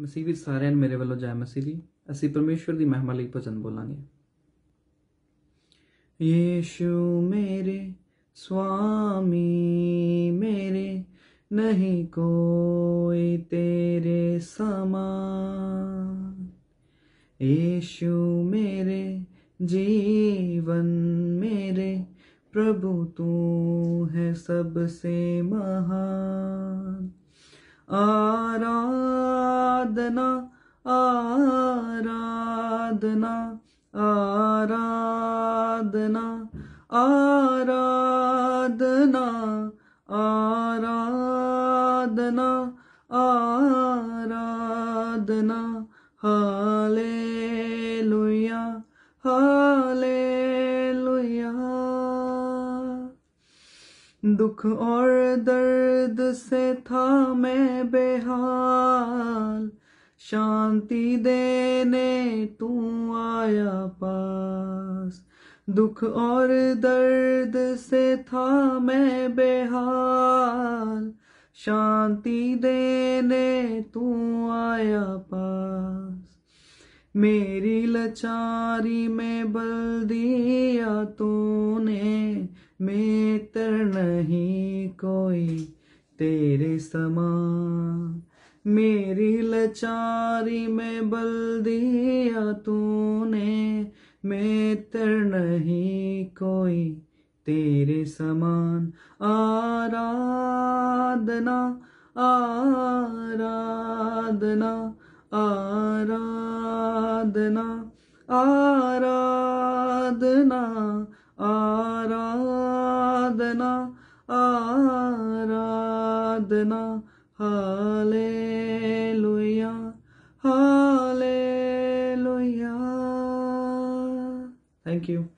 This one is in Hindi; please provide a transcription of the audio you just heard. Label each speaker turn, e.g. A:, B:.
A: ਮਸੀਹ ਵਿੱਚ ਸਾਰਿਆਂ ਨੂੰ ਮੇਰੇ ਵੱਲੋਂ ਜੈ ਮਸੀਹ ਦੀ ਅਸੀਂ ਪਰਮੇਸ਼ਵਰ ਦੀ ਮਹਿਮਾ ਲਈ ਭਜਨ ਬੋਲਾਂਗੇ ਯੀਸ਼ੂ ਮੇਰੇ स्वामी मेरे नहीं कोई तेरे समान यीशु मेरे जीवन मेरे प्रभु तू है सबसे महान आ आराधना आराधना आराधना आराधना आराधना आराधना हाले लुया हाले लुया दुख और दर्द से था मैं बेहाल शांति देने तू आया पास दुख और दर्द से था मैं बेहाल शांति देने तू आया पास मेरी लचारी में बल दिया तूने मैं नहीं कोई तेरे समान मेरी लचारी में बल दिया तूने मैं तर नहीं कोई तेरे समान आराधना आराधना आराधना आराधना आराधना आराधना हाले Thank you.